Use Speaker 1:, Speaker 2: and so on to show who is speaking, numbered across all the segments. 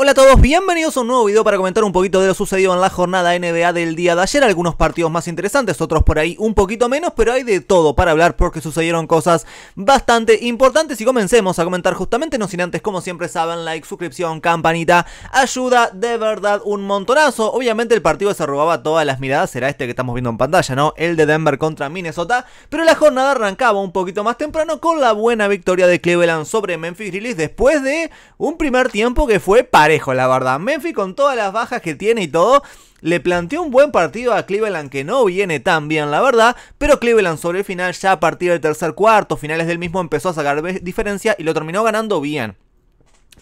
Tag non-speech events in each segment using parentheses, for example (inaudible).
Speaker 1: Hola a todos, bienvenidos a un nuevo video para comentar un poquito de lo sucedido en la jornada NBA del día de ayer. Algunos partidos más interesantes, otros por ahí un poquito menos, pero hay de todo para hablar porque sucedieron cosas bastante importantes. Y comencemos a comentar justamente, no sin antes, como siempre saben, like, suscripción, campanita, ayuda de verdad un montonazo. Obviamente el partido se robaba todas las miradas era este que estamos viendo en pantalla, ¿no? El de Denver contra Minnesota, pero la jornada arrancaba un poquito más temprano con la buena victoria de Cleveland sobre Memphis Grizzlies después de un primer tiempo que fue para parejo, la verdad. Memphis con todas las bajas que tiene y todo, le planteó un buen partido a Cleveland que no viene tan bien, la verdad, pero Cleveland sobre el final, ya a partir del tercer cuarto, finales del mismo, empezó a sacar diferencia y lo terminó ganando bien.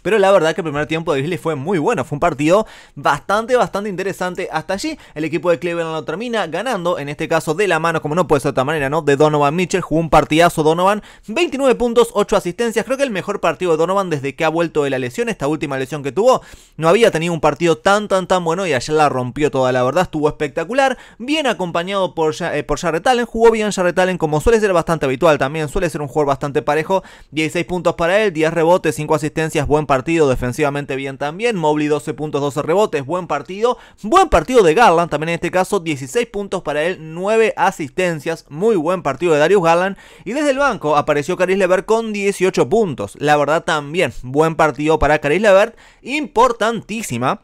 Speaker 1: Pero la verdad que el primer tiempo de Grizzlies fue muy bueno. Fue un partido bastante, bastante interesante hasta allí. El equipo de Cleveland lo termina ganando, en este caso de la mano, como no puede ser de otra manera, ¿no? De Donovan Mitchell. Jugó un partidazo Donovan. 29 puntos, 8 asistencias. Creo que el mejor partido de Donovan desde que ha vuelto de la lesión, esta última lesión que tuvo. No había tenido un partido tan, tan, tan bueno y ayer la rompió toda, la verdad. Estuvo espectacular. Bien acompañado por, eh, por Jarrett Allen. Jugó bien Jarrett Allen, como suele ser bastante habitual también. Suele ser un jugador bastante parejo. 16 puntos para él, 10 rebotes, 5 asistencias. Buen partido partido defensivamente bien también. Mobley 12 puntos, 12 rebotes, buen partido. Buen partido de Garland, también en este caso 16 puntos para él, 9 asistencias. Muy buen partido de Darius Garland. Y desde el banco apareció Caris Levert con 18 puntos. La verdad también, buen partido para Caris Levert. Importantísima.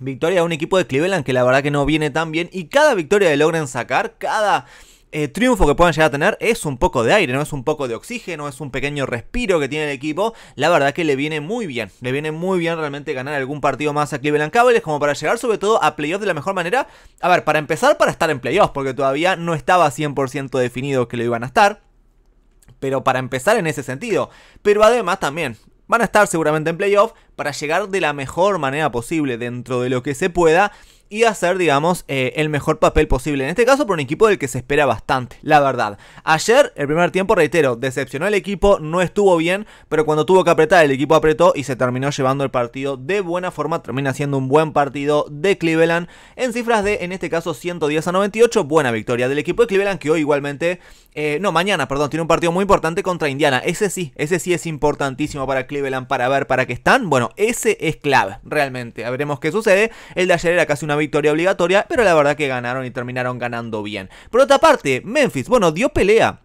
Speaker 1: Victoria de un equipo de Cleveland que la verdad que no viene tan bien. Y cada victoria que logran sacar, cada el eh, triunfo que puedan llegar a tener es un poco de aire, no es un poco de oxígeno, es un pequeño respiro que tiene el equipo. La verdad que le viene muy bien, le viene muy bien realmente ganar algún partido más a Cleveland Cables como para llegar sobre todo a playoffs de la mejor manera. A ver, para empezar, para estar en playoffs, porque todavía no estaba 100% definido que lo iban a estar. Pero para empezar en ese sentido. Pero además también, van a estar seguramente en playoffs para llegar de la mejor manera posible dentro de lo que se pueda y hacer, digamos, eh, el mejor papel posible. En este caso, por un equipo del que se espera bastante, la verdad. Ayer, el primer tiempo, reitero, decepcionó al equipo, no estuvo bien, pero cuando tuvo que apretar, el equipo apretó y se terminó llevando el partido de buena forma. Termina siendo un buen partido de Cleveland en cifras de, en este caso, 110 a 98. Buena victoria del equipo de Cleveland, que hoy igualmente, eh, no, mañana, perdón, tiene un partido muy importante contra Indiana. Ese sí, ese sí es importantísimo para Cleveland, para ver para qué están. Bueno, ese es clave, realmente. A veremos qué sucede. El de ayer era casi una victoria obligatoria, pero la verdad que ganaron y terminaron ganando bien. Por otra parte, Memphis, bueno, dio pelea.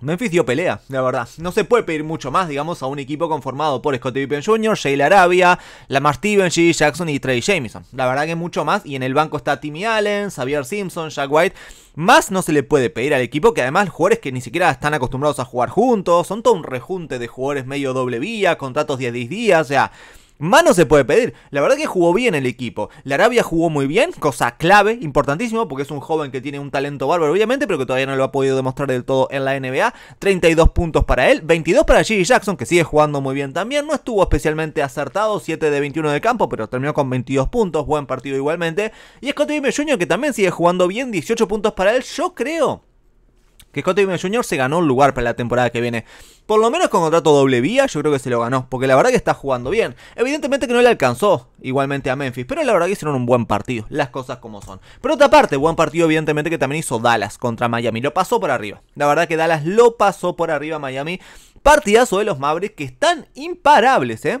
Speaker 1: Memphis dio pelea, la verdad. No se puede pedir mucho más, digamos, a un equipo conformado por Scottie Pippen Jr., Jayla Arabia, Lamar Steven, G. Jackson y Trey Jameson. La verdad que mucho más. Y en el banco está Timmy Allen, Xavier Simpson, Jack White. Más no se le puede pedir al equipo, que además jugadores que ni siquiera están acostumbrados a jugar juntos, son todo un rejunte de jugadores medio doble vía, contratos de 10 días, o sea... Más no se puede pedir. La verdad que jugó bien el equipo. La Arabia jugó muy bien, cosa clave, importantísimo, porque es un joven que tiene un talento bárbaro, obviamente, pero que todavía no lo ha podido demostrar del todo en la NBA. 32 puntos para él, 22 para Gigi Jackson, que sigue jugando muy bien también. No estuvo especialmente acertado, 7 de 21 de campo, pero terminó con 22 puntos. Buen partido igualmente. Y Scottie Jr., que también sigue jugando bien, 18 puntos para él. Yo creo que Scott Pippen Jr. se ganó un lugar para la temporada que viene. Por lo menos con contrato doble vía, yo creo que se lo ganó, porque la verdad que está jugando bien. Evidentemente que no le alcanzó igualmente a Memphis, pero la verdad que hicieron un buen partido, las cosas como son. Pero otra parte, buen partido evidentemente que también hizo Dallas contra Miami, lo pasó por arriba. La verdad que Dallas lo pasó por arriba a Miami. Partidazo de los Mavericks que están imparables, ¿eh?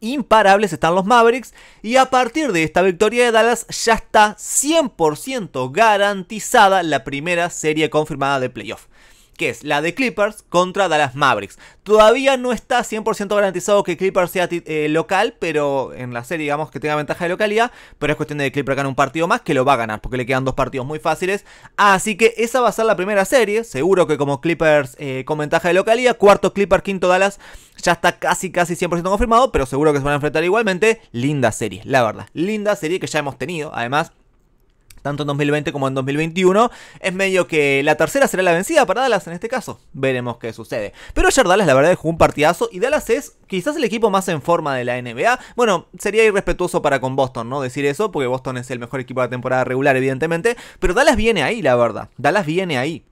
Speaker 1: imparables están los Mavericks y a partir de esta victoria de Dallas ya está 100% garantizada la primera serie confirmada de playoff que es la de Clippers contra Dallas Mavericks. Todavía no está 100% garantizado que Clippers sea eh, local, pero en la serie digamos que tenga ventaja de localidad, pero es cuestión de que Clippers gane un partido más que lo va a ganar, porque le quedan dos partidos muy fáciles. Así que esa va a ser la primera serie, seguro que como Clippers eh, con ventaja de localidad, cuarto Clippers, quinto Dallas, ya está casi casi 100% confirmado, pero seguro que se van a enfrentar igualmente. Linda serie, la verdad, linda serie que ya hemos tenido, además tanto en 2020 como en 2021, es medio que la tercera será la vencida para Dallas en este caso. Veremos qué sucede. Pero ayer Dallas la verdad jugó un partidazo y Dallas es quizás el equipo más en forma de la NBA. Bueno, sería irrespetuoso para con Boston, ¿no? Decir eso, porque Boston es el mejor equipo de la temporada regular, evidentemente. Pero Dallas viene ahí, la verdad. Dallas viene ahí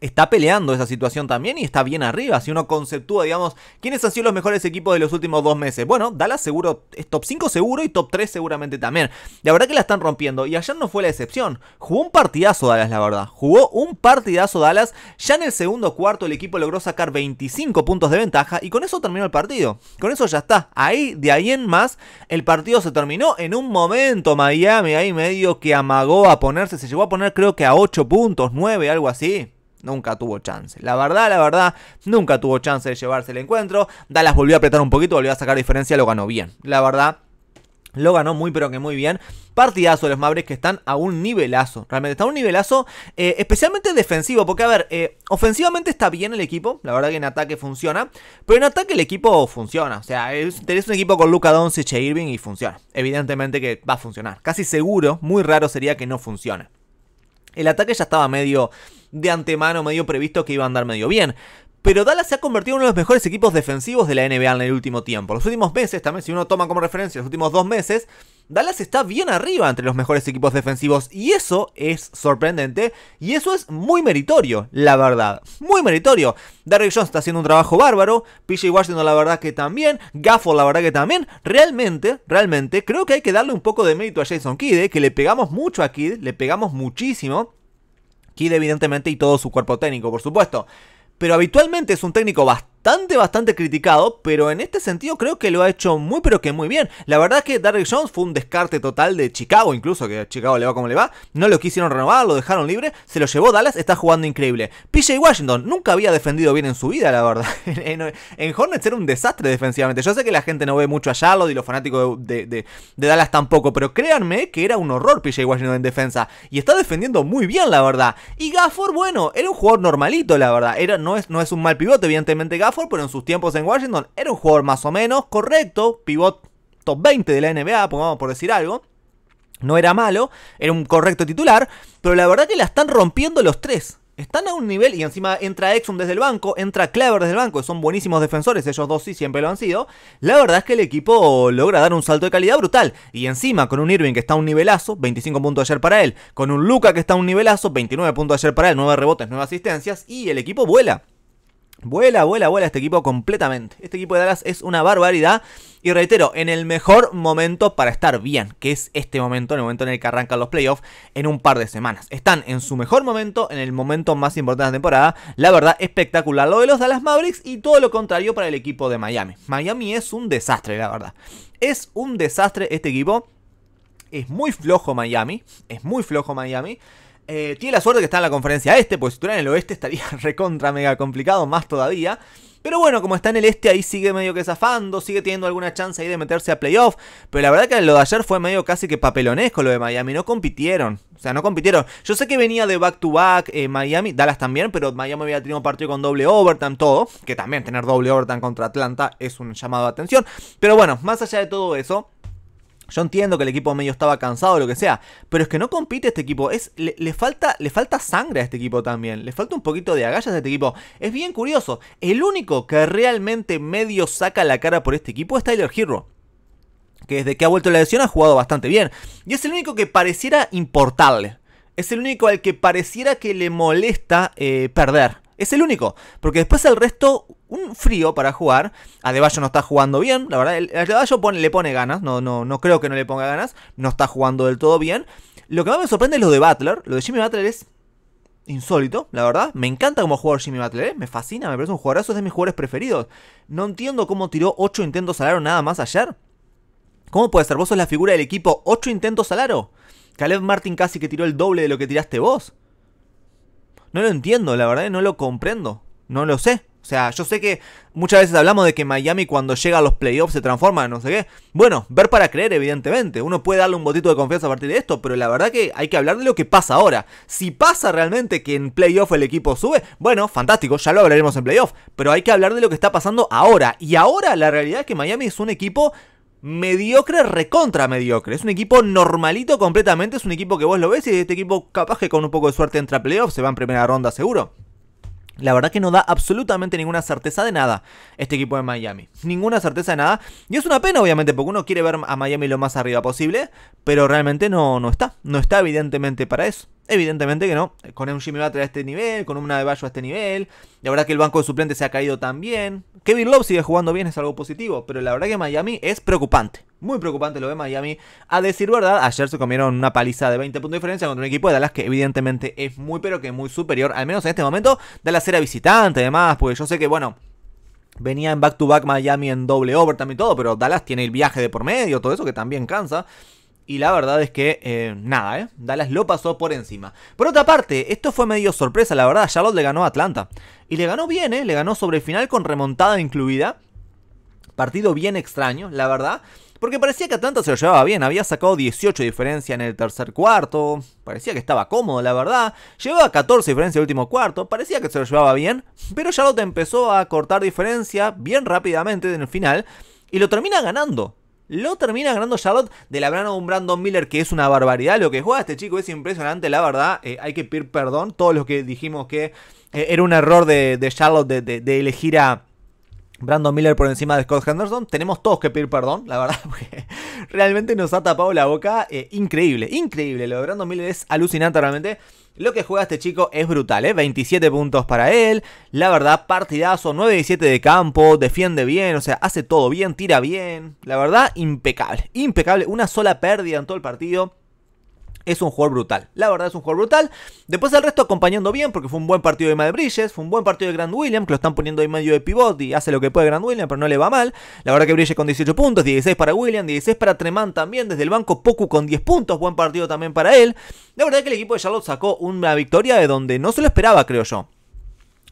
Speaker 1: está peleando esa situación también y está bien arriba. Si uno conceptúa, digamos, ¿quiénes han sido los mejores equipos de los últimos dos meses? Bueno, Dallas seguro es top 5 seguro y top 3 seguramente también. La verdad que la están rompiendo y ayer no fue la excepción. Jugó un partidazo Dallas, la verdad. Jugó un partidazo Dallas. Ya en el segundo cuarto el equipo logró sacar 25 puntos de ventaja y con eso terminó el partido. Con eso ya está. Ahí, de ahí en más, el partido se terminó en un momento Miami ahí medio que amagó a ponerse, se llegó a poner creo que a 8 puntos, 9, algo así nunca tuvo chance. La verdad, la verdad, nunca tuvo chance de llevarse el encuentro. Dallas volvió a apretar un poquito, volvió a sacar diferencia, lo ganó bien. La verdad, lo ganó muy pero que muy bien. Partidazo de los mabres que están a un nivelazo. Realmente está a un nivelazo eh, especialmente defensivo. Porque, a ver, eh, ofensivamente está bien el equipo. La verdad que en ataque funciona. Pero en ataque el equipo funciona. O sea, tenés un equipo con Luca Doncic e Irving y funciona. Evidentemente que va a funcionar. Casi seguro, muy raro sería que no funcione. El ataque ya estaba medio de antemano medio previsto que iba a andar medio bien. Pero Dallas se ha convertido en uno de los mejores equipos defensivos de la NBA en el último tiempo. Los últimos meses, también si uno toma como referencia los últimos dos meses, Dallas está bien arriba entre los mejores equipos defensivos y eso es sorprendente y eso es muy meritorio, la verdad. Muy meritorio. Derrick Jones está haciendo un trabajo bárbaro, PJ Washington la verdad que también, Gafford la verdad que también. Realmente, realmente creo que hay que darle un poco de mérito a Jason Kidd, eh, que le pegamos mucho a Kidd, le pegamos muchísimo evidentemente y todo su cuerpo técnico, por supuesto. Pero habitualmente es un técnico bastante bastante, bastante criticado, pero en este sentido creo que lo ha hecho muy, pero que muy bien. La verdad es que Derek Jones fue un descarte total de Chicago, incluso que a Chicago le va como le va. No lo quisieron renovar, lo dejaron libre, se lo llevó Dallas, está jugando increíble. PJ Washington nunca había defendido bien en su vida, la verdad. (laughs) en, Hornets era un desastre defensivamente. Yo sé que la gente no ve mucho a Charlotte y los fanáticos de, Dallas tampoco, pero créanme que era un horror PJ Washington en defensa. Y está defendiendo muy bien, la verdad. Y Gafford, bueno, era un jugador normalito, la verdad. Era, no, es, no es un mal pivote, evidentemente Gafford pero en sus tiempos en Washington era un jugador más o menos correcto, pivot top 20 de la NBA, pongamos por decir algo. No era malo, era un correcto titular, pero la verdad que la están rompiendo los tres. Están a un nivel, y encima entra Exum desde el banco, entra Clever desde el banco, son buenísimos defensores, ellos dos sí siempre lo han sido. La verdad es que el equipo logra dar un salto de calidad brutal. Y encima con un Irving que está a un nivelazo, 25 puntos ayer para él, con un Luca que está a un nivelazo, 29 puntos ayer para él, 9 rebotes, 9 asistencias, y el equipo vuela. Vuela, vuela, vuela este equipo completamente. Este equipo de Dallas es una barbaridad. Y reitero, en el mejor momento para estar bien, que es este momento, el momento en el que arrancan los playoffs, en un par de semanas. Están en su mejor momento, en el momento más importante de la temporada. La verdad, espectacular lo de los Dallas Mavericks y todo lo contrario para el equipo de Miami. Miami es un desastre, la verdad. Es un desastre este equipo. Es muy flojo Miami. Es muy flojo Miami. Eh, tiene la suerte que está en la conferencia este, porque si estuviera en el oeste estaría (laughs) recontra mega complicado, más todavía. Pero bueno, como está en el este, ahí sigue medio que zafando, sigue teniendo alguna chance ahí de meterse a playoff. Pero la verdad que lo de ayer fue medio casi que papelonesco lo de Miami. No compitieron. O sea, no compitieron. Yo sé que venía de back to back eh, Miami, Dallas también, pero Miami había tenido un partido con doble overtime, todo. Que también tener doble overtime contra Atlanta es un llamado de atención. Pero bueno, más allá de todo eso. Yo entiendo que el equipo medio estaba cansado, o lo que sea, pero es que no compite este equipo. Es, le, falta, le falta sangre a este equipo también. Le falta un poquito de agallas a este equipo. Es bien curioso. El único que realmente medio saca la cara por este equipo es Tyler Hero. Que desde que ha vuelto la lesión ha jugado bastante bien. Y es el único que pareciera importarle. Es el único al que pareciera que le molesta eh, perder. Es el único. Porque después el resto un frío para jugar. Adebayo no está jugando bien, la verdad. El, Adebayo pone, le pone ganas, no, no, no creo que no le ponga ganas. No está jugando del todo bien. Lo que más me sorprende es lo de Butler. Lo de Jimmy Butler es insólito, la verdad. Me encanta como jugador Jimmy Butler, eh, me fascina, me parece un jugadorazo, es de mis jugadores preferidos. No entiendo cómo tiró 8 intentos al aro nada más ayer. ¿Cómo puede ser? Vos sos la figura del equipo, 8 intentos al aro. Caleb Martin casi que tiró el doble de lo que tiraste vos. No lo entiendo, la verdad, eh, no lo comprendo. No lo sé. O sea, yo sé que muchas veces hablamos de que Miami cuando llega a los playoffs se transforma no sé qué. Bueno, ver para creer, evidentemente. Uno puede darle un botito de confianza a partir de esto, pero la verdad que hay que hablar de lo que pasa ahora. Si pasa realmente que en playoff el equipo sube, bueno, fantástico, ya lo hablaremos en playoff. Pero hay que hablar de lo que está pasando ahora. Y ahora la realidad es que Miami es un equipo mediocre, recontra mediocre. Es un equipo normalito completamente. Es un equipo que vos lo ves y este equipo capaz que con un poco de suerte entra a playoffs, se va en primera ronda seguro. La verdad que no da absolutamente ninguna certeza de nada este equipo de Miami. Ninguna certeza de nada. Y es una pena, obviamente, porque uno quiere ver a Miami lo más arriba posible. Pero realmente no, no está. No está, evidentemente, para eso. Evidentemente que no. Con un Jimmy Butler a este nivel, con una de a este nivel. La verdad que el banco de suplentes se ha caído también. Kevin Love sigue jugando bien, es algo positivo. Pero la verdad que Miami es preocupante. Muy preocupante lo de Miami. A decir verdad, ayer se comieron una paliza de 20 puntos de diferencia contra un equipo de Dallas que evidentemente es muy pero que muy superior. Al menos en este momento. Dallas era visitante además. Porque yo sé que, bueno, Venía en back-to-back Miami en doble over y todo, pero Dallas tiene el viaje de por medio, todo eso que también cansa. Y la verdad es que, eh, nada, ¿eh? Dallas lo pasó por encima. Por otra parte, esto fue medio sorpresa, la verdad. Charlotte le ganó a Atlanta. Y le ganó bien, ¿eh? Le ganó sobre el final con remontada incluida. Partido bien extraño, la verdad. Porque parecía que Atlanta se lo llevaba bien, había sacado 18 diferencias diferencia en el tercer cuarto, parecía que estaba cómodo, la verdad. Llevaba 14 de diferencia en el último cuarto, parecía que se lo llevaba bien, pero Charlotte empezó a cortar diferencia bien rápidamente en el final y lo termina ganando. Lo termina ganando Charlotte de la mano de un Brandon Miller, que es una barbaridad. Lo que juega este chico es impresionante, la verdad. Eh, hay que pedir perdón. Todos los que dijimos que eh, era un error de, Charlotte de, elegir a, Brandon Miller por encima de Scott Henderson. Tenemos todos que pedir perdón, la verdad, (laughs) porque realmente nos ha tapado la boca. Eh, increíble, increíble. Lo de Brandon Miller es alucinante realmente. Lo que juega este chico es brutal, ¿eh? 27 puntos para él. La verdad, partidazo, 9 y 7 de campo, defiende bien, o sea, hace todo bien, tira bien. La verdad, impecable, impecable. Una sola pérdida en todo el partido es un juego brutal. La verdad es un juego brutal. Después el resto acompañando bien, porque fue un buen partido de Madrid Bridges, fue un buen partido de Grand William que lo están poniendo ahí medio de pivot y hace lo que puede Grand William pero no le va mal. La verdad que Bridges con 18 puntos, 16 para William 16 para Tremant también, desde el banco Poku con 10 puntos, buen partido también para él. La verdad que el equipo de Charlotte sacó una victoria de donde no se lo esperaba, creo yo.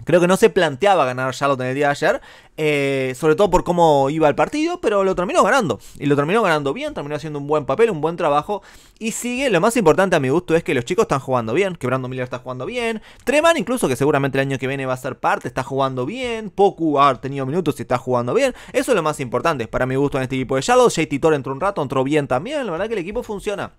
Speaker 1: Creo que no se planteaba ganar Charlotte en el día de ayer, eh, sobre todo por cómo iba el partido, pero lo terminó ganando. Y lo terminó ganando bien, terminó haciendo un buen papel, un buen trabajo. Y sigue, lo más importante a mi gusto es que los chicos están jugando bien, que Brandon Miller está jugando bien. Treman incluso, que seguramente el año que viene va a ser parte, está jugando bien. Poku ha tenido minutos y está jugando bien. Eso es lo más importante para mi gusto en este equipo de Charlotte. JT Thor entró un rato, entró bien también. La verdad que el equipo funciona.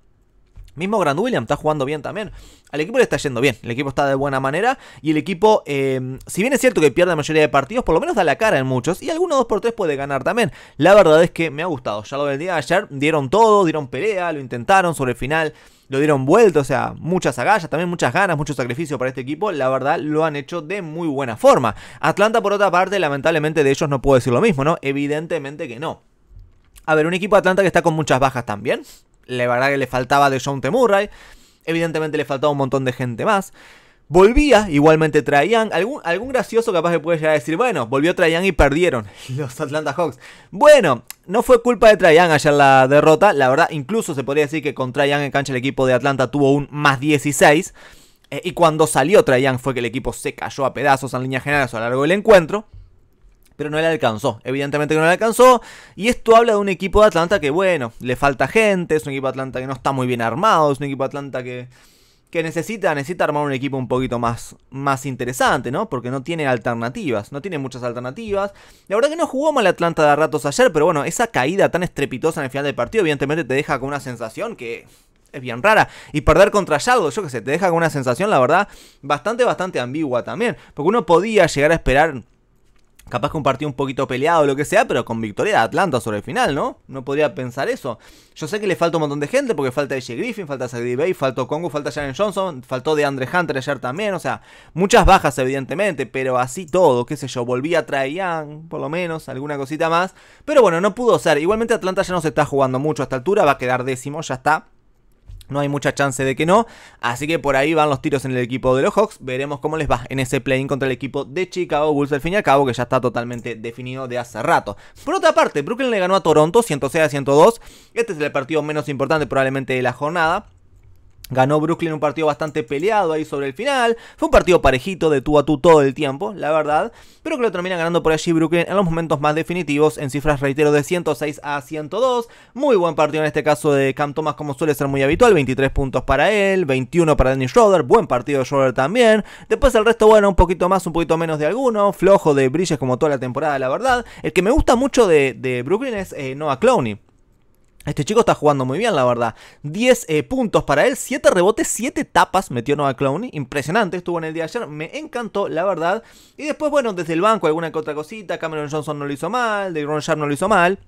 Speaker 1: Mismo Grand William está jugando bien también. Al equipo le está yendo bien. El equipo está de buena manera. Y el equipo, eh, si bien es cierto que pierde la mayoría de partidos, por lo menos da la cara en muchos. Y alguno 2x3 puede ganar también. La verdad es que me ha gustado. Ya lo del día de ayer dieron todo, dieron pelea, lo intentaron sobre el final. Lo dieron vuelta, o sea, muchas agallas, también muchas ganas, mucho sacrificio para este equipo. La verdad, lo han hecho de muy buena forma. Atlanta, por otra parte, lamentablemente de ellos no puedo decir lo mismo, ¿no? Evidentemente que no. A ver, un equipo de Atlanta que está con muchas bajas también la verdad que le faltaba de John Temurray Evidentemente le faltaba un montón de gente más. Volvía, igualmente traían. Algún, algún gracioso capaz que puede llegar a decir, bueno, volvió Traian y perdieron (laughs) los Atlanta Hawks. Bueno, no fue culpa de Traian ayer la derrota. La verdad, incluso se podría decir que con Traian en cancha el equipo de Atlanta tuvo un más 16. Eh, y cuando salió Traian fue que el equipo se cayó a pedazos en línea general a lo largo del encuentro pero no le alcanzó. Evidentemente que no le alcanzó. Y esto habla de un equipo de Atlanta que, bueno, le falta gente, es un equipo de Atlanta que no está muy bien armado, es un equipo de Atlanta que, que necesita, necesita armar un equipo un poquito más, más interesante, ¿no? Porque no tiene alternativas, no tiene muchas alternativas. La verdad que no jugó mal Atlanta de ratos ayer, pero bueno, esa caída tan estrepitosa en el final del partido, evidentemente te deja con una sensación que es bien rara. Y perder contra Yago, yo que sé, te deja con una sensación, la verdad, bastante, bastante ambigua también. Porque uno podía llegar a esperar Capaz que un partido un poquito peleado o lo que sea, pero con victoria de Atlanta sobre el final, ¿no? No podría pensar eso. Yo sé que le falta un montón de gente, porque falta AJ Griffin, falta Sadie Bay, faltó Congo, falta Sharon Johnson, faltó de Andre Hunter ayer también, o sea, muchas bajas evidentemente, pero así todo, qué sé yo, volví a traer, por lo menos, alguna cosita más. Pero bueno, no pudo ser. Igualmente Atlanta ya no se está jugando mucho a esta altura, va a quedar décimo, ya está no hay mucha chance de que no. Así que por ahí van los tiros en el equipo de los Hawks. Veremos cómo les va en ese play-in contra el equipo de Chicago Bulls al fin y al cabo, que ya está totalmente definido de hace rato. Por otra parte, Brooklyn le ganó a Toronto 106 a 102. Este es el partido menos importante probablemente de la jornada. Ganó Brooklyn un partido bastante peleado ahí sobre el final. Fue un partido parejito de tú a tú todo el tiempo, la verdad. Pero que lo termina ganando por allí Brooklyn en los momentos más definitivos. En cifras, reitero, de 106 a 102. Muy buen partido en este caso de Cam Thomas, como suele ser muy habitual. 23 puntos para él, 21 para Dennis Schroeder. Buen partido de Schroeder también. Después el resto, bueno, un poquito más, un poquito menos de alguno. Flojo de brilles como toda la temporada, la verdad. El que me gusta mucho de, Brooklyn es eh, Noah Clowney. Este chico está jugando muy bien, la verdad. 10 eh, puntos para él, 7 rebotes, 7 tapas metió Nova Clowney. Impresionante, estuvo en el día ayer, me encantó, la verdad. Y después, bueno, desde el banco alguna que otra cosita. Cameron Johnson no lo hizo mal, Ron Sharp no lo hizo mal.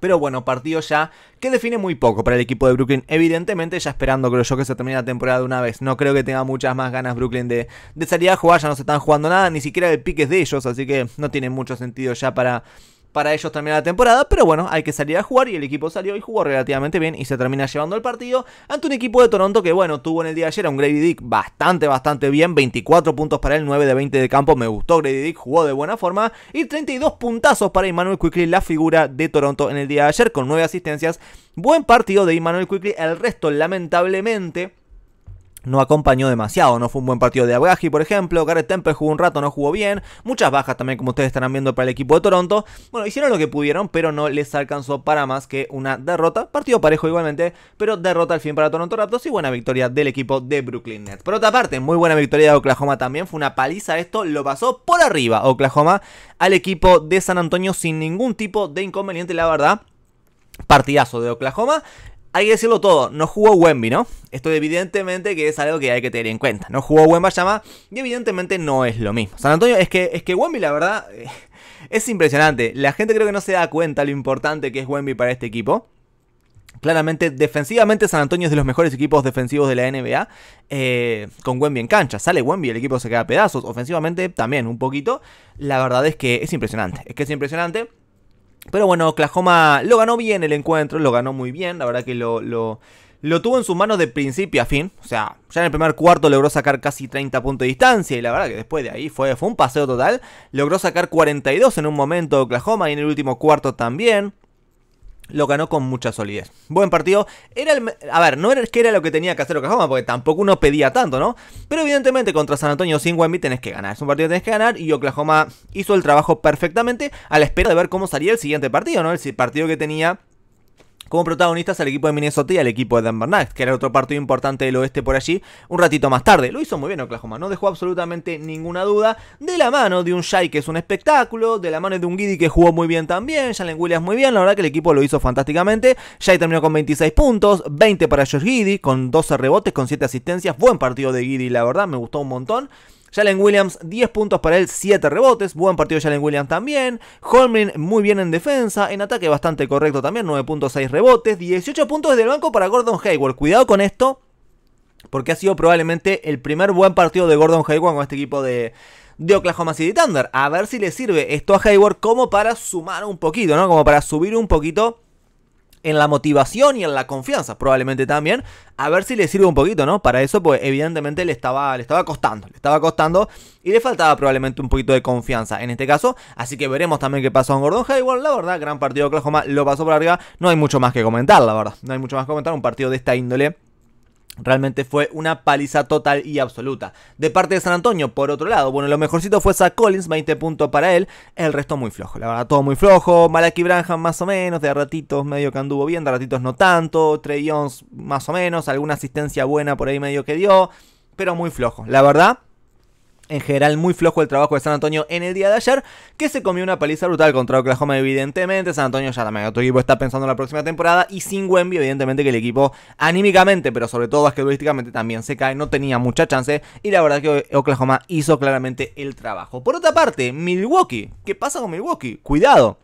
Speaker 1: Pero bueno, partido ya que define muy poco para el equipo de Brooklyn. Evidentemente, ya esperando, que yo, que se termine la temporada de una vez. No creo que tenga muchas más ganas Brooklyn de, salir a jugar. Ya no se están jugando nada, ni siquiera el pique de ellos. Así que no tiene mucho sentido ya para para ellos también la temporada, pero bueno, hay que salir a jugar y el equipo salió y jugó relativamente bien y se termina llevando el partido ante un equipo de Toronto que bueno, tuvo en el día de ayer a un Grady Dick bastante, bastante bien, 24 puntos para él, 9 de 20 de campo, me gustó Grady Dick, jugó de buena forma y 32 puntazos para Emmanuel Quickly, la figura de Toronto en el día de ayer con 9 asistencias, buen partido de Emmanuel Quickly, el resto lamentablemente no acompañó demasiado. No fue un buen partido de y por ejemplo. Gareth Temple jugó un rato, no jugó bien. Muchas bajas también, como ustedes estarán viendo para el equipo de Toronto. Bueno, hicieron lo que pudieron, pero no les alcanzó para más que una derrota. Partido parejo igualmente, pero derrota al fin para Toronto Raptors y buena victoria del equipo de Brooklyn Nets. Por otra parte, muy buena victoria de Oklahoma también. Fue una paliza esto, lo pasó por arriba Oklahoma al equipo de San Antonio sin ningún tipo de inconveniente, la verdad partidazo de Oklahoma hay que decirlo todo, no jugó Wemby, ¿no? Esto evidentemente que es algo que hay que tener en cuenta. No jugó Wemby llama y evidentemente no es lo mismo. San Antonio es que es que Wemby la verdad eh, (laughs) es impresionante. La gente creo que no se da cuenta lo importante que es Wemby para este equipo. Claramente, defensivamente San Antonio es de los mejores equipos defensivos de la NBA. Eh, con Wemby en cancha. Sale Wemby, el equipo se queda a pedazos. Ofensivamente también un poquito. La verdad es que es impresionante. Es que es impresionante. Pero bueno, Oklahoma lo ganó bien el encuentro, lo ganó muy bien, la verdad que lo, lo, tuvo en sus manos de principio a fin. O sea, ya en el primer cuarto logró sacar casi 30 puntos de distancia y la verdad que después de ahí fue, fue un paseo total. Logró sacar 42 en un momento Oklahoma y en el último cuarto también lo ganó con mucha solidez. Buen partido. Era a ver, no era que era lo que tenía que hacer Oklahoma, porque tampoco uno pedía tanto, ¿no? Pero evidentemente contra San Antonio sin Wemby tenés que ganar. Es un partido que tenés que ganar y Oklahoma hizo el trabajo perfectamente a la espera de ver cómo salía el siguiente partido, ¿no? El partido que tenía como protagonistas al equipo de Minnesota y al equipo de Denver Nuggets, que era otro partido importante del oeste por allí, un ratito más tarde. Lo hizo muy bien Oklahoma, no dejó absolutamente ninguna duda, de la mano de un Shai que es un espectáculo, de la mano de un Giddy que jugó muy bien también, Jalen Williams muy bien, la verdad que el equipo lo hizo fantásticamente, Shai terminó con 26 puntos, 20 para Josh Giddy, con 12 rebotes, con 7 asistencias, buen partido de Giddy, la verdad, me gustó un montón. Jalen Williams, 10 puntos para él, 7 rebotes. Buen partido Jalen Williams también. Holmgren muy bien en defensa. En ataque bastante correcto también, 9.6 rebotes. 18 puntos desde el banco para Gordon Hayward. Cuidado con esto, porque ha sido probablemente el primer buen partido de Gordon Hayward con este equipo de, de Oklahoma City Thunder. A ver si le sirve esto a Hayward como para sumar un poquito, ¿no? Como para subir un poquito en la motivación y en la confianza, probablemente también, a ver si le sirve un poquito, ¿no? Para eso, pues evidentemente le estaba, le estaba costando, le estaba costando y le faltaba probablemente un poquito de confianza en este caso, así que veremos también qué pasó en Gordon Hayward, la verdad, gran partido de Oklahoma, lo pasó por arriba, no hay mucho más que comentar, la verdad, no hay mucho más que comentar, un partido de esta índole Realmente fue una paliza total y absoluta. De parte de San Antonio, por otro lado, bueno, lo mejorcito fue Zach Collins, 20 puntos para él. El resto muy flojo, la verdad, todo muy flojo. Malaki Branham, más o menos, de ratitos medio que anduvo bien, de ratitos no tanto. Trey más o menos, alguna asistencia buena por ahí medio que dio, pero muy flojo. La verdad, en general muy flojo el trabajo de San Antonio en el día de ayer, que se comió una paliza brutal contra Oklahoma, evidentemente. San Antonio ya también otro equipo está pensando en la próxima temporada. Y sin Wemby, evidentemente que el equipo anímicamente, pero sobre todo basquetbolísticamente, también se cae. No tenía mucha chance. Y la verdad que Oklahoma hizo claramente el trabajo. Por otra parte, Milwaukee. ¿Qué pasa con Milwaukee? Cuidado.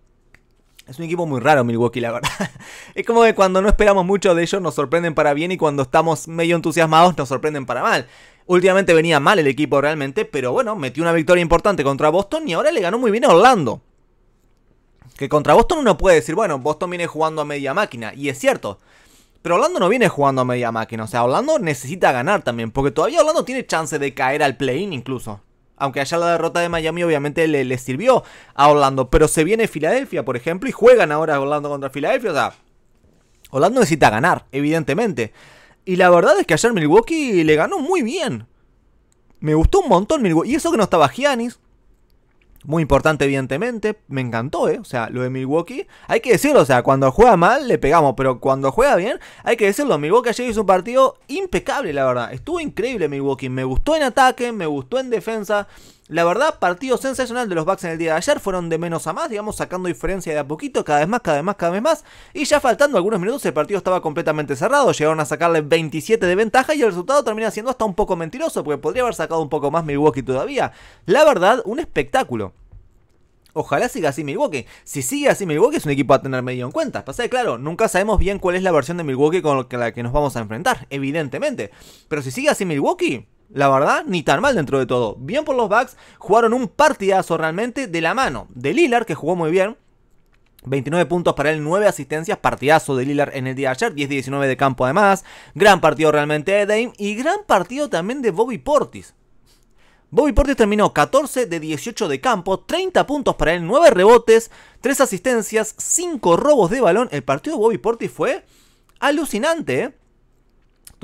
Speaker 1: Es un equipo muy raro Milwaukee, la verdad. (laughs) Es como que cuando no esperamos mucho de ellos nos sorprenden para bien y cuando estamos medio entusiasmados nos sorprenden para mal. Últimamente venía mal el equipo realmente, pero bueno, metió una victoria importante contra Boston y ahora le ganó muy bien a Orlando. Que contra Boston uno puede decir, bueno, Boston viene jugando a media máquina, y es cierto. Pero Orlando no viene jugando a media máquina, o sea, Orlando necesita ganar también, porque todavía Orlando tiene chance de caer al play-in incluso. Aunque allá la derrota de Miami obviamente le, le, sirvió a Orlando, pero se viene Filadelfia, por ejemplo, y juegan ahora Orlando contra Filadelfia, o sea, Orlando necesita ganar, evidentemente. Y la verdad es que ayer Milwaukee le ganó muy bien. Me gustó un montón Milwaukee. Y eso que no estaba Giannis. Muy importante, evidentemente. Me encantó, ¿eh? O sea, lo de Milwaukee. Hay que decirlo, o sea, cuando juega mal le pegamos, pero cuando juega bien, hay que decirlo. Milwaukee ayer hizo un partido impecable, la verdad. Estuvo increíble Milwaukee. Me gustó en ataque, me gustó en defensa. La verdad, partido sensacional de los Bucks en el día de ayer, fueron de menos a más, digamos, sacando diferencia de a poquito, cada vez más, cada vez más, cada vez más, y ya faltando algunos minutos el partido estaba completamente cerrado, llegaron a sacarle 27 de ventaja y el resultado termina siendo hasta un poco mentiroso, porque podría haber sacado un poco más Milwaukee todavía. La verdad, un espectáculo. Ojalá siga así Milwaukee. Si sigue así Milwaukee es un equipo a tener medio en cuenta. Pasa que claro, nunca sabemos bien cuál es la versión de Milwaukee con la que nos vamos a enfrentar, evidentemente. Pero si sigue así Milwaukee, la verdad, ni tan mal dentro de todo. Bien por los Bucks, jugaron un partidazo realmente de la mano de Lillard, que jugó muy bien. 29 puntos para él, 9 asistencias, partidazo de Lillard en el día de ayer, 10-19 de campo además. Gran partido realmente de Dame y gran partido también de Bobby Portis. Bobby Portis terminó 14 de 18 de campo, 30 puntos para él, 9 rebotes, 3 asistencias, 5 robos de balón. El partido de Bobby Portis fue alucinante. ¿eh?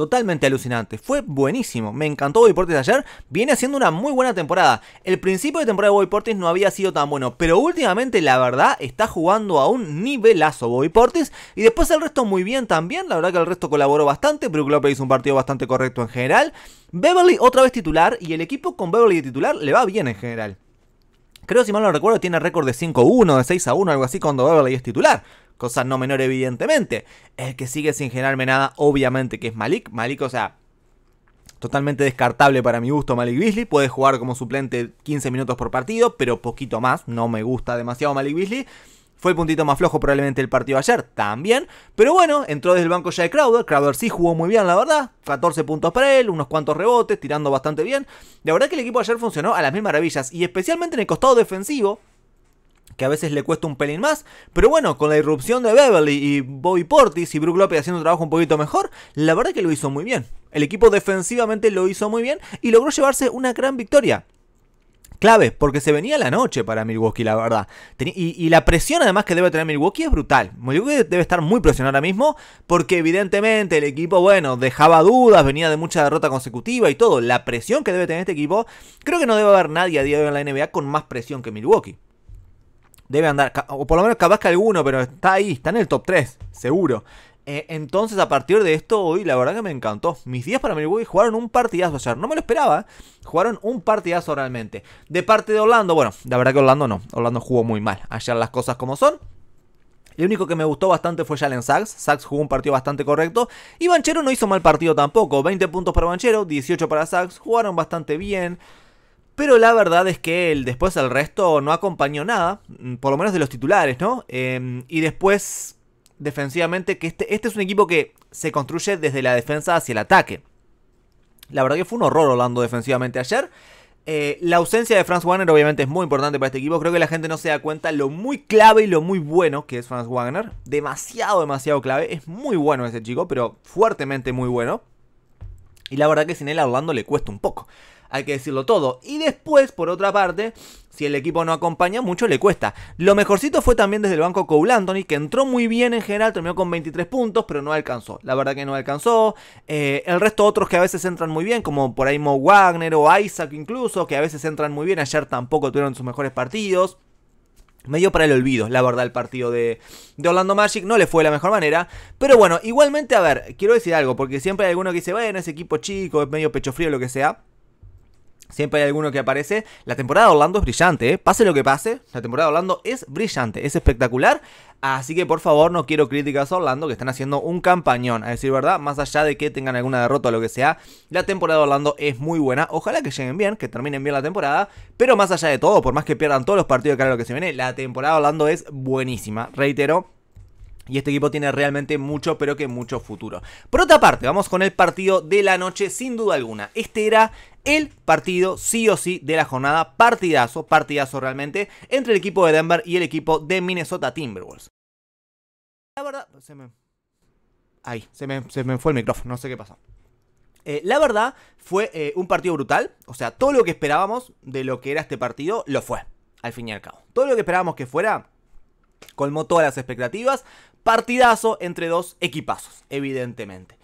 Speaker 1: totalmente alucinante. Fue buenísimo, me encantó Boy Portis ayer, viene haciendo una muy buena temporada. El principio de temporada de Portis no había sido tan bueno, pero últimamente la verdad está jugando a un nivelazo Boy Portis y después el resto muy bien también, la verdad que el resto colaboró bastante, Brook López hizo un partido bastante correcto en general. Beverly otra vez titular y el equipo con Beverly de titular le va bien en general. Creo, si mal no recuerdo, tiene récord de 5-1, de 6-1, algo así cuando Beverly es titular cosa no menor evidentemente. El que sigue sin generarme nada, obviamente que es Malik. Malik, o sea, totalmente descartable para mi gusto Malik Beasley. Puede jugar como suplente 15 minutos por partido, pero poquito más. No me gusta demasiado Malik Beasley. Fue el puntito más flojo probablemente el partido ayer, también. Pero bueno, entró desde el banco ya de Crowder. Crowder sí jugó muy bien, la verdad. 14 puntos para él, unos cuantos rebotes, tirando bastante bien. La verdad que el equipo ayer funcionó a las mil maravillas. Y especialmente en el costado defensivo, que a veces le cuesta un pelín más, pero bueno, con la irrupción de Beverly y Bobby Portis y Brook López haciendo un trabajo un poquito mejor, la verdad que lo hizo muy bien. El equipo defensivamente lo hizo muy bien y logró llevarse una gran victoria clave, porque se venía la noche para Milwaukee, la verdad. y, y, la presión además que debe tener Milwaukee es brutal. Milwaukee debe estar muy presionado ahora mismo, porque evidentemente el equipo, bueno, dejaba dudas, venía de mucha derrota consecutiva y todo. La presión que debe tener este equipo, creo que no debe haber nadie a día de hoy en la NBA con más presión que Milwaukee debe andar, o por lo menos capaz que alguno, pero está ahí, está en el top 3, seguro. Eh, entonces, a partir de esto, hoy la verdad que me encantó. Mis días para Milwaukee jugaron un partidazo ayer. No me lo esperaba. Jugaron un partidazo realmente. De parte de Orlando, bueno, la verdad que Orlando no. Orlando jugó muy mal. Ayer las cosas como son. Lo único que me gustó bastante fue Jalen Sachs. Sachs jugó un partido bastante correcto. Y Banchero no hizo mal partido tampoco. 20 puntos para Banchero, 18 para Sachs. Jugaron bastante bien. Pero la verdad es que el, después el resto no acompañó nada, mm, por lo menos de los titulares, ¿no? Em, y después, defensivamente, que este, este es un equipo que se construye desde la defensa hacia el ataque. La verdad que fue un horror Orlando defensivamente ayer. Eh, la ausencia de Franz Wagner obviamente es muy importante para este equipo. Creo que la gente no se da cuenta lo muy clave y lo muy bueno que es Franz Wagner. Demasiado, demasiado clave. Es muy bueno ese chico, pero fuertemente muy bueno. Y la verdad que sin él a le cuesta un poco hay que decirlo todo. Y después, por otra parte, si el equipo no acompaña, mucho le cuesta. Lo mejorcito fue también desde el banco Cole Anthony, que entró muy bien en general, terminó con 23 puntos, pero no alcanzó. La verdad que no alcanzó. Eh, el resto otros que a veces entran muy bien, como por ahí Mo Wagner o Isaac incluso, que a veces entran muy bien. Ayer tampoco tuvieron sus mejores partidos. Medio para el olvido, la verdad, el partido de, de, Orlando Magic no le fue la mejor manera. Pero bueno, igualmente, a ver, quiero decir algo, porque siempre hay alguno que dice, bueno, ese equipo chico, es medio pecho frío, lo que sea. Siempre hay alguno que aparece. La temporada de Orlando es brillante, ¿eh? pase lo que pase. La temporada de Orlando es brillante, es espectacular. Así que por favor no quiero críticas a Orlando, que están haciendo un campañón, a decir verdad, más allá de que tengan alguna derrota o lo que sea, la temporada de Orlando es muy buena. Ojalá que lleguen bien, que terminen bien la temporada, pero más allá de todo, por más que pierdan todos los partidos de cara lo que se viene, la temporada de Orlando es buenísima. Reitero, y este equipo tiene realmente mucho, pero que mucho futuro. Por otra parte, vamos con el partido de la noche, sin duda alguna. Este era el partido sí o sí de la jornada. Partidazo, partidazo realmente, entre el equipo de Denver y el equipo de Minnesota Timberwolves. La verdad, se me... Ahí, se me, fue el micrófono, no sé qué pasó. Eh, la verdad, fue eh, un partido brutal. O sea, todo lo que esperábamos de lo que era este partido, lo fue, al fin y al cabo. Todo lo que esperábamos que fuera, colmó todas las expectativas. Partidazo entre dos equipazos, evidentemente.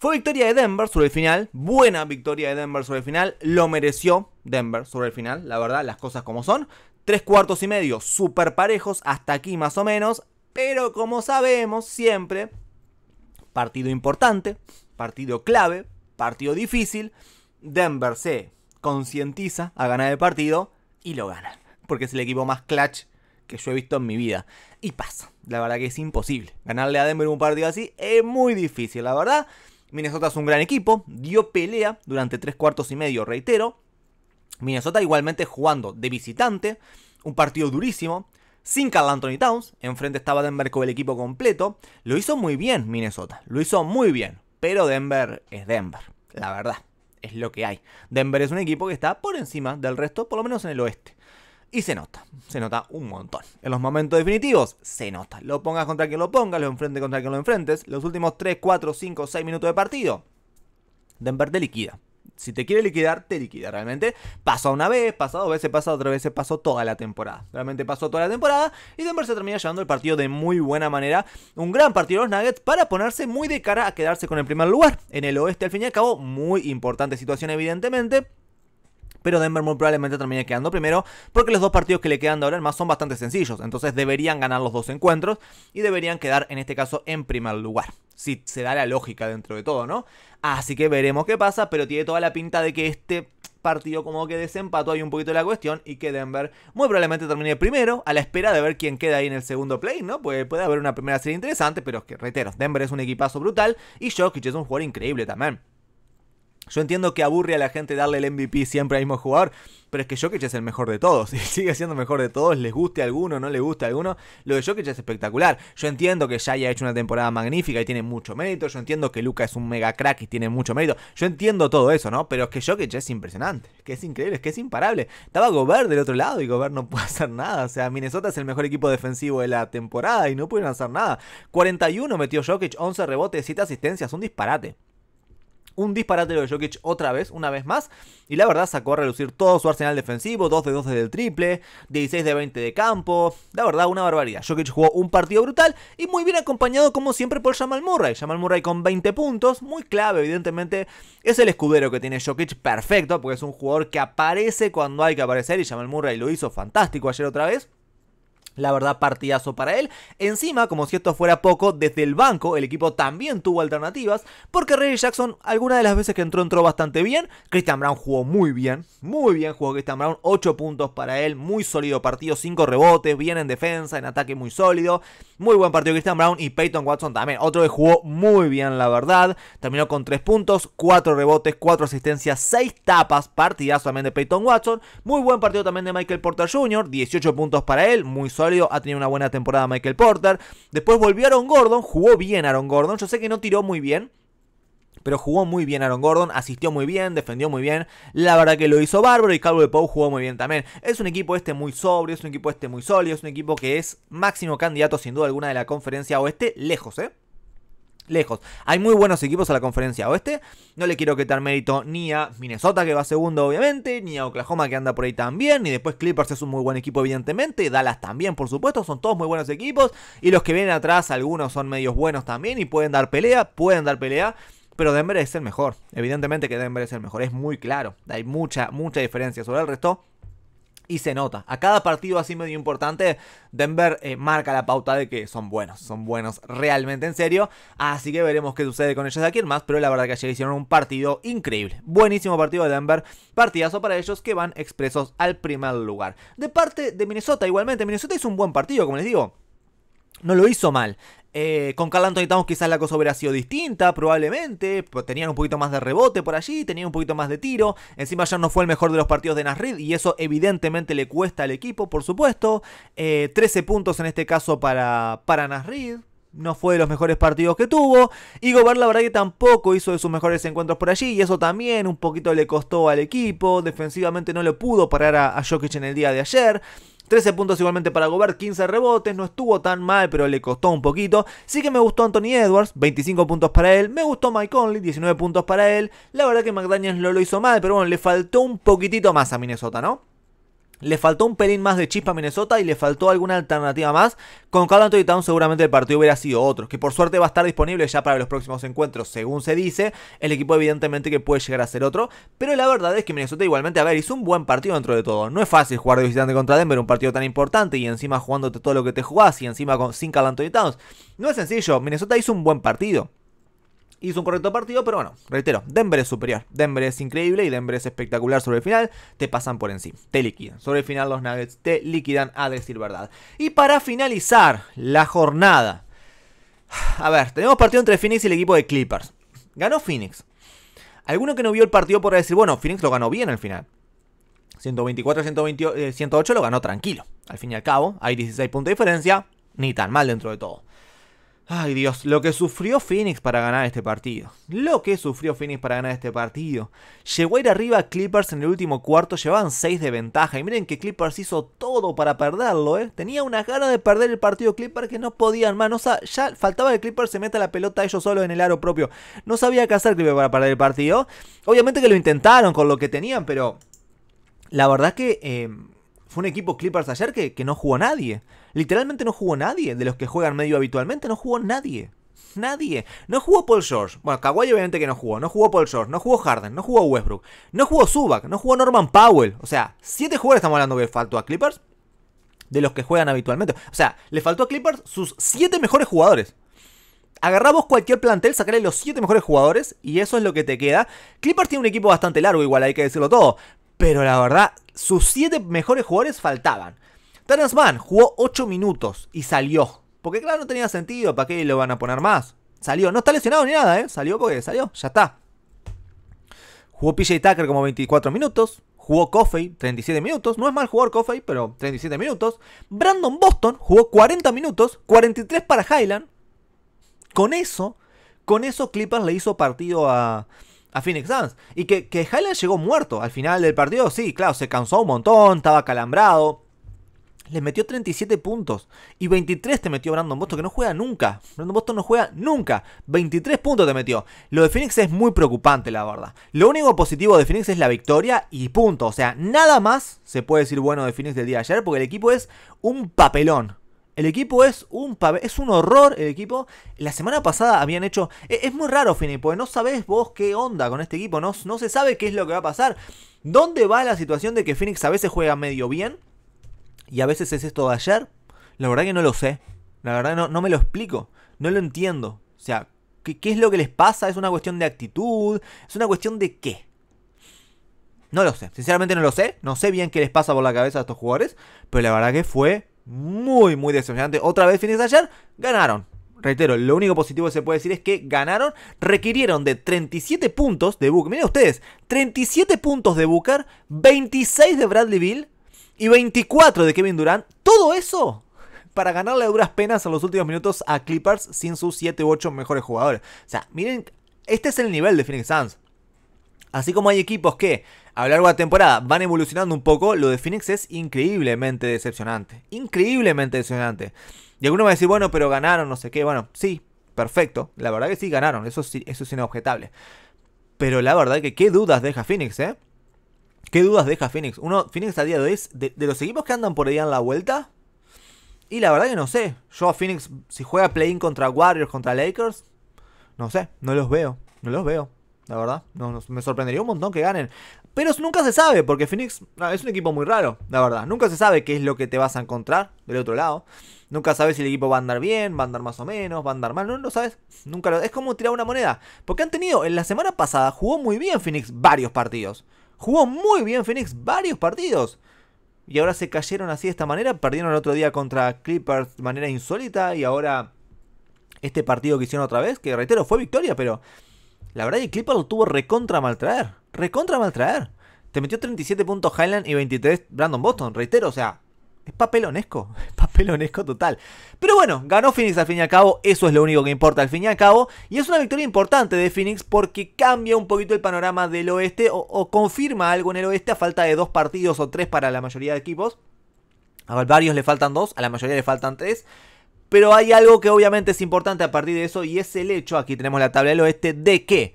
Speaker 1: Fue victoria de Denver sobre el final, buena victoria de Denver sobre el final, lo mereció Denver sobre el final, la verdad, las cosas como son. Tres cuartos y medio, Súper parejos, hasta aquí más o menos, pero como sabemos siempre, partido importante, partido clave, partido difícil, Denver se concientiza a ganar el partido y lo gana... porque es el equipo más clutch que yo he visto en mi vida. Y pasa, la verdad que es imposible. Ganarle a Denver un partido así es muy difícil, la verdad. Minnesota es un gran equipo, dio pelea durante tres cuartos y medio, reitero. Minnesota igualmente jugando de visitante, un partido durísimo, sin Carl Anthony Towns, enfrente estaba Denver con el equipo completo, lo hizo muy bien Minnesota, lo hizo muy bien, pero Denver es Denver, la verdad, es lo que hay. Denver es un equipo que está por encima del resto, por lo menos en el oeste. Y se nota, se nota un montón. En los momentos definitivos, se nota. Lo pongas contra quien lo pongas, lo enfrentes contra quien lo enfrentes. Los últimos 3, 4, 5, 6 minutos de partido, Denver te liquida. Si te quiere liquidar, te liquida realmente. Pasó una vez, pasó dos veces, pasó otra vez, pasó toda la temporada. Realmente pasó toda la temporada y Denver se termina llevando el partido de muy buena manera. Un gran partido de los Nuggets para ponerse muy de cara a quedarse con el primer lugar. En el oeste, al fin y al cabo, muy importante situación evidentemente pero Denver muy probablemente termine quedando primero, porque los dos partidos que le quedan de ahora en más son bastante sencillos. Entonces deberían ganar los dos encuentros y deberían quedar en este caso en primer lugar. Si se da la lógica dentro de todo, ¿no? Así que veremos qué pasa, pero tiene toda la pinta de que este partido como que desempató ahí un poquito la cuestión y que Denver muy probablemente termine primero a la espera de ver quién queda ahí en el segundo play, ¿no? Pues puede haber una primera serie interesante, pero es que reitero, Denver es un equipazo brutal y Jokic es un jugador increíble también. Yo entiendo que aburre a la gente darle el MVP siempre al mismo jugador, pero es que Jokic es el mejor de todos. Y (laughs) sigue siendo el mejor de todos, les guste a alguno, no les guste a alguno. Lo de Jokic es espectacular. Yo entiendo que ya haya hecho una temporada magnífica y tiene mucho mérito. Yo entiendo que Luca es un mega crack y tiene mucho mérito. Yo entiendo todo eso, ¿no? Pero es que Jokic es impresionante, es que es increíble, es que es imparable. Estaba Gobert del otro lado y Gobert no (laughs) puede hacer nada. O sea, Minnesota es el mejor equipo defensivo de la temporada y no pudieron hacer nada. 41 metió Jokic, 11 rebotes, 7 asistencias, un disparate un disparate lo de Jokic otra vez, una vez más. Y la verdad sacó a relucir todo su arsenal defensivo, 2 de 2 desde el triple, 16 de 20 de campo. La verdad, una barbaridad. Jokic jugó un partido brutal y muy bien acompañado como siempre por Jamal Murray. Jamal Murray con 20 puntos, muy clave evidentemente. Es el escudero que tiene Jokic perfecto porque es un jugador que aparece cuando hay que aparecer y Jamal Murray lo hizo fantástico ayer otra vez. La verdad, partidazo para él. Encima, como si esto fuera poco, desde el banco el equipo también tuvo alternativas, porque Ray Jackson, alguna de las veces que entró, entró bastante bien. Christian Brown jugó muy bien, muy bien jugó Christian Brown, 8 puntos para él, muy sólido partido, 5 rebotes, bien en defensa, en ataque muy sólido. Muy buen partido Christian Brown y Peyton Watson también, otro que jugó muy bien, la verdad. Terminó con 3 puntos, 4 rebotes, 4 asistencias, 6 tapas, partidazo también de Peyton Watson. Muy buen partido también de Michael Porter Jr., 18 puntos para él, muy sólido ha tenido una buena temporada Michael Porter. Después volvió Aaron Gordon. Jugó bien Aaron Gordon. Yo sé que no tiró muy bien. Pero jugó muy bien Aaron Gordon, asistió muy bien, defendió muy bien. La verdad que lo hizo bárbaro y de Pau jugó muy bien también. Es un equipo este muy sobrio, es un equipo este muy sólido, es un equipo que es máximo candidato sin duda alguna de la conferencia oeste, lejos, ¿eh? lejos. Hay muy buenos equipos a la conferencia oeste. No le quiero quitar mérito ni a Minnesota, que va segundo, obviamente, ni a Oklahoma, que anda por ahí también. ni después Clippers es un muy buen equipo, evidentemente. Dallas también, por supuesto. Son todos muy buenos equipos. Y los que vienen atrás, algunos son medios buenos también y pueden dar pelea. Pueden dar pelea pero Denver es el mejor. Evidentemente que Denver es el mejor, es muy claro. Hay mucha, mucha diferencia sobre el resto y se nota. A cada partido así medio importante, Denver eh, marca la pauta de que son buenos, son buenos realmente en serio. Así que veremos qué sucede con ellos de aquí en más, pero la verdad que ayer hicieron un partido increíble. Buenísimo partido de Denver, partidazo para ellos que van expresos al primer lugar. De parte de Minnesota igualmente, Minnesota hizo un buen partido, como les digo. No lo hizo mal. Eh, con Carl y quizás la cosa hubiera sido distinta, probablemente. Pues tenían un poquito más de rebote por allí, tenían un poquito más de tiro. Encima ya no fue el mejor de los partidos de Nasrid y eso evidentemente le cuesta al equipo, por supuesto. 13 eh, puntos en este caso para, para Nasrid. No fue de los mejores partidos que tuvo. Y Gobert la verdad que tampoco hizo de sus mejores encuentros por allí. Y eso también un poquito le costó al equipo. Defensivamente no le pudo parar a, a Jokic en el día de ayer. 13 puntos igualmente para Gobert, 15 rebotes, no estuvo tan mal, pero le costó un poquito. Sí que me gustó Anthony Edwards, 25 puntos para él. Me gustó Mike Conley, 19 puntos para él. La verdad que McDaniels no lo hizo mal, pero bueno, le faltó un poquitito más a Minnesota, ¿no? Le faltó un pelín más de chispa a Minnesota y le faltó alguna alternativa más. Con Carl y Towns seguramente el partido hubiera sido otro, que por suerte va a estar disponible ya para los próximos encuentros, según se dice. El equipo evidentemente que puede llegar a ser otro, pero la verdad es que Minnesota igualmente, a ver, hizo un buen partido dentro de todo. No es fácil jugar de visitante contra Denver, un partido tan importante y encima jugándote todo lo que te jugás y encima con, sin Carl Anthony Towns. No es sencillo, Minnesota hizo un buen partido hizo un correcto partido, pero bueno, reitero, Denver es superior. Denver es increíble y Denver es espectacular sobre el final. Te pasan por encima, te liquidan. Sobre el final los Nuggets te liquidan a decir verdad. Y para finalizar la jornada. A ver, tenemos partido entre Phoenix y el equipo de Clippers. Ganó Phoenix. Alguno que no vio el partido puede decir, bueno, Phoenix lo ganó bien al final. 124 128, 108 lo ganó tranquilo. Al fin y al cabo, hay 16 puntos de diferencia, ni tan mal dentro de todo. Ay Dios, lo que sufrió Phoenix para ganar este partido. Lo que sufrió Phoenix para ganar este partido. Llegó a ir arriba Clippers en el último cuarto, llevaban 6 de ventaja. Y miren que Clippers hizo todo para perderlo, ¿eh? Tenía una ganas de perder el partido Clippers que no podían más. O sea, ya faltaba que Clippers se meta la pelota ellos solos en el aro propio. No sabía qué hacer Clippers para perder el partido. Obviamente que lo intentaron con lo que tenían, pero la verdad que... Eh, fue un equipo Clippers ayer que, que no jugó nadie. Literalmente no jugó nadie. De los que juegan medio habitualmente, no jugó nadie. Nadie. No jugó Paul George. Bueno, Kawhi obviamente que no jugó. No jugó Paul George. No jugó Harden. No jugó Westbrook. No jugó Zubac. No jugó Norman Powell. O sea, siete jugadores estamos hablando que faltó a Clippers. De los que juegan habitualmente. O sea, le faltó a Clippers sus siete mejores jugadores. Agarramos cualquier plantel, sacarle los siete mejores jugadores y eso es lo que te queda. Clippers tiene un equipo bastante largo, igual hay que decirlo todo. Pero la verdad, sus 7 mejores jugadores faltaban. Terence Mann jugó 8 minutos y salió. Porque claro, no tenía sentido, ¿para qué lo van a poner más? Salió, no está lesionado ni nada, ¿eh? Salió porque salió, ya está. Jugó PJ Tucker como 24 minutos. Jugó Coffey 37 minutos. No es mal jugador Coffey, pero 37 minutos. Brandon Boston jugó 40 minutos. 43 para Highland. Con eso, con eso Clippers le hizo partido a, a Phoenix Suns. Y que, que llegó muerto al final del partido, sí, claro, se cansó un montón, estaba calambrado. Le metió 37 puntos. Y 23 te metió Brandon Boston, que no juega nunca. Brandon Boston no juega nunca. 23 puntos te metió. Lo de Phoenix es muy preocupante, la verdad. Lo único positivo de Phoenix es la victoria y punto. O sea, nada más se puede decir bueno de Phoenix del día de ayer, porque el equipo es un papelón. El equipo es un es un horror el equipo. La semana pasada habían hecho. E-, es, muy raro, Fini, porque no sabés vos qué onda con este equipo. No, no se sabe qué es lo que va a pasar. ¿Dónde va la situación de que Phoenix a veces juega medio bien? Y a veces es esto de ayer. La verdad que no lo sé. La verdad no, no me lo explico. No lo entiendo. O sea, ¿qué, ¿qué es lo que les pasa? ¿Es una cuestión de actitud? ¿Es una cuestión de qué? No lo sé. Sinceramente no lo sé. No sé bien qué les pasa por la cabeza a estos jugadores. Pero la verdad que fue muy, muy decepcionante. Otra vez Phoenix ayer ganaron. Reitero, lo único positivo que se puede decir es que ganaron, requirieron de 37 puntos de Booker. Miren ustedes, 37 puntos de Booker, 26 de Bradley Bill y 24 de Kevin Durant. Todo eso para ganarle duras penas en los últimos minutos a Clippers sin sus 7 u 8 mejores jugadores. O sea, miren, este es el nivel de Phoenix Suns. Así como hay equipos que a lo largo de la temporada van evolucionando un poco, lo de Phoenix es increíblemente decepcionante. Increíblemente decepcionante. Y alguno va a decir, bueno, pero ganaron, no sé qué. Bueno, sí, perfecto. La verdad que sí ganaron, eso, es inobjetable. Pero la verdad que qué dudas deja Phoenix, ¿eh? ¿Qué dudas deja Phoenix? Uno, Phoenix a día de hoy es de, de los equipos que andan por ahí en la vuelta. Y la verdad que no sé. Yo a Phoenix, si juega play-in contra Warriors, contra Lakers, no sé, no los veo. No los veo la verdad. No, me sorprendería un montón que ganen. Pero nunca se sabe, porque Phoenix es un equipo muy raro, la verdad. Nunca se sabe qué es lo que te vas a encontrar del otro lado. Nunca sabes si el equipo va a andar bien, va a andar más o menos, va a andar mal. No lo sabes. Nunca lo, Es como tirar una moneda. Porque han tenido, en la semana pasada jugó muy bien Phoenix varios partidos. Jugó muy bien Phoenix varios partidos. Y ahora se cayeron así de esta manera. Perdieron el otro día contra Clippers de manera insólita. Y ahora este partido que hicieron otra vez, que reitero, fue victoria, pero la verdad, el Clipper lo tuvo recontra maltraer. Recontra maltraer. Te metió 37 puntos Highland y 23 Brandon Boston, reitero, o sea, es papelonesco, (laughs) es papelonesco total. Pero bueno, ganó Phoenix al fin y al cabo, eso es lo único que importa al fin y al cabo. Y es una victoria importante de Phoenix porque cambia un poquito el panorama del oeste o, o confirma algo en el oeste a falta de dos partidos o tres para la mayoría de equipos. A varios le faltan dos, a la mayoría le faltan tres. Pero hay algo que obviamente es importante a partir de eso y es el hecho, aquí tenemos la tabla del oeste, de que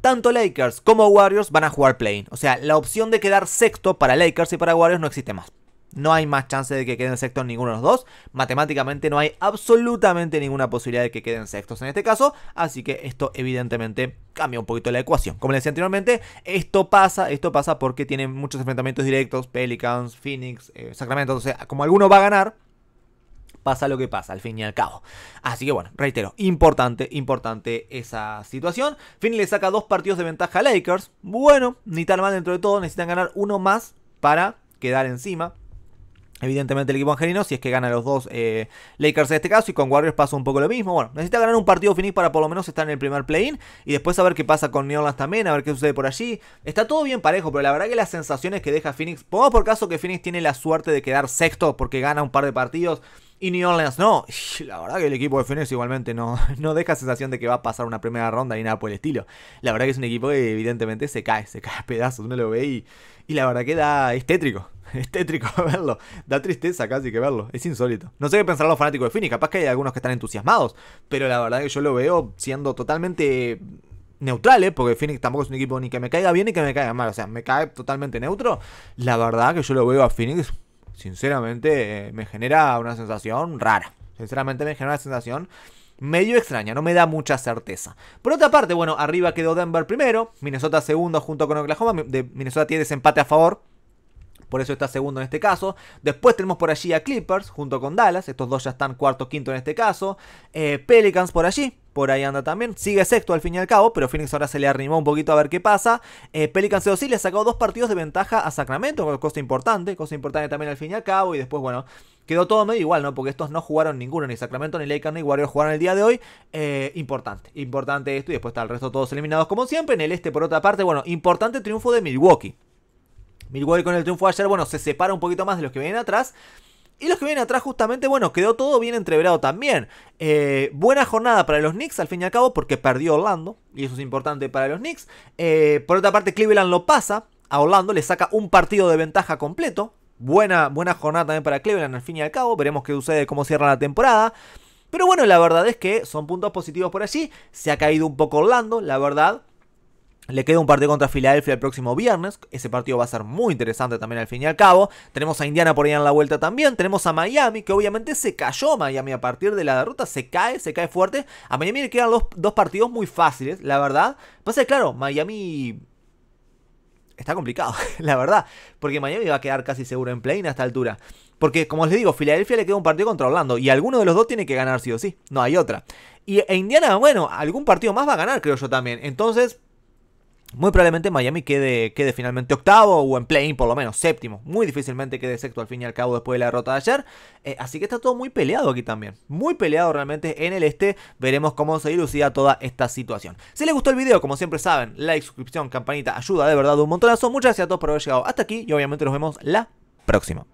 Speaker 1: tanto Lakers como Warriors van a jugar Plane. O sea, la opción de quedar sexto para Lakers y para Warriors no existe más. No hay más chance de que queden sextos ninguno de los dos. Matemáticamente no hay absolutamente ninguna posibilidad de que queden sextos en este caso. Así que esto evidentemente cambia un poquito la ecuación. Como les decía anteriormente, esto pasa, esto pasa porque tienen muchos enfrentamientos directos. Pelicans, Phoenix, eh, Sacramento. O sea, como alguno va a ganar, pasa lo que pasa, al fin y al cabo. Así que bueno, reitero, importante, importante esa situación. Phoenix le saca dos partidos de ventaja a Lakers. Bueno, ni tan mal dentro de todo, necesitan ganar uno más para quedar encima. Evidentemente el equipo angelino, si es que gana los dos eh, Lakers en este caso, y con Warriors pasa un poco lo mismo. Bueno, necesita ganar un partido Phoenix para por lo menos estar en el primer play-in, y después a ver qué pasa con New Orleans también, a ver qué sucede por allí. Está todo bien parejo, pero la verdad que las sensaciones que deja Phoenix, pongamos por caso que Phoenix tiene la suerte de quedar sexto porque gana un par de partidos, y New Orleans no. la verdad que el equipo de Phoenix igualmente no, (laughs) no deja sensación de que va a pasar una primera ronda ni nada por el estilo. La verdad que es un equipo que evidentemente se cae, se cae a pedazos. me lo ve y, y la verdad que da, es tétrico. (laughs) (laughs) verlo. Da tristeza casi que verlo. Es insólito. No sé qué pensar los fanáticos de Phoenix. Capaz que hay algunos que están entusiasmados. Pero la verdad que yo lo veo siendo totalmente neutral, ¿eh? porque Phoenix tampoco es un equipo ni que me caiga bien ni que me caiga mal. O sea, me cae totalmente neutro. La verdad que yo lo veo a Phoenix sinceramente, eh, me genera una sensación rara. Sinceramente me genera una sensación medio extraña, no me da mucha certeza. Por otra parte, bueno, arriba quedó Denver primero, Minnesota segundo junto con Oklahoma. De Minnesota tiene desempate a favor, por eso está segundo en este caso. Después tenemos por allí a Clippers junto con Dallas, estos dos ya están cuarto, quinto en este caso. Eh, Pelicans por allí, por ahí anda también. Sigue sexto al fin y al cabo, pero Phoenix ahora se le arrimó un poquito a ver qué pasa. Eh, Pelicans sí le sacó dos partidos de ventaja a Sacramento, cosa importante, cosa importante también al fin y al cabo. Y después, bueno, quedó todo medio igual, ¿no? Porque estos no jugaron ninguno, ni Sacramento, ni Lakers, ni Warriors jugaron el día de hoy. Eh, importante, importante esto. Y después está el resto todos eliminados como siempre. En el este, por otra parte, bueno, importante triunfo de Milwaukee. Milwaukee con el triunfo de ayer, bueno, se separa un poquito más de los que vienen atrás. Y los que vienen atrás, justamente, bueno, quedó todo bien entreverado también. Eh, buena jornada para los Knicks, al fin y al cabo, porque perdió Orlando. Y eso es importante para los Knicks. Eh, por otra parte, Cleveland lo pasa a Orlando, le saca un partido de ventaja completo. Buena, buena jornada también para Cleveland, al fin y al cabo. Veremos qué sucede, cómo cierra la temporada. Pero bueno, la verdad es que son puntos positivos por allí. Se ha caído un poco Orlando, la verdad. Le queda un partido contra Filadelfia el próximo viernes. Ese partido va a ser muy interesante también al fin y al cabo. Tenemos a Indiana por ahí en la vuelta también. Tenemos a Miami, que obviamente se cayó Miami a partir de la derrota. Se cae, se cae fuerte. A Miami le quedan los, dos partidos muy fáciles, la verdad. Pasa claro, Miami está complicado, (laughs) la verdad. Porque Miami va a quedar casi seguro en play a esta altura. Porque, como les digo, Filadelfia le queda un partido contra Orlando. Y alguno de los dos tiene que ganar sí o sí. No hay otra. Y a e Indiana, bueno, algún partido más va a ganar, creo yo también. Entonces, muy probablemente Miami quede, quede finalmente octavo o en play por lo menos séptimo. Muy difícilmente quede sexto al fin y al cabo después de la derrota de ayer. Eh, así que está todo muy peleado aquí también. Muy peleado realmente en el este. Veremos cómo se ilucida toda esta situación. Si les gustó el video, como siempre saben, like, suscripción, campanita, ayuda de verdad un montonazo. Muchas gracias a todos por haber llegado hasta aquí y obviamente nos vemos la próxima.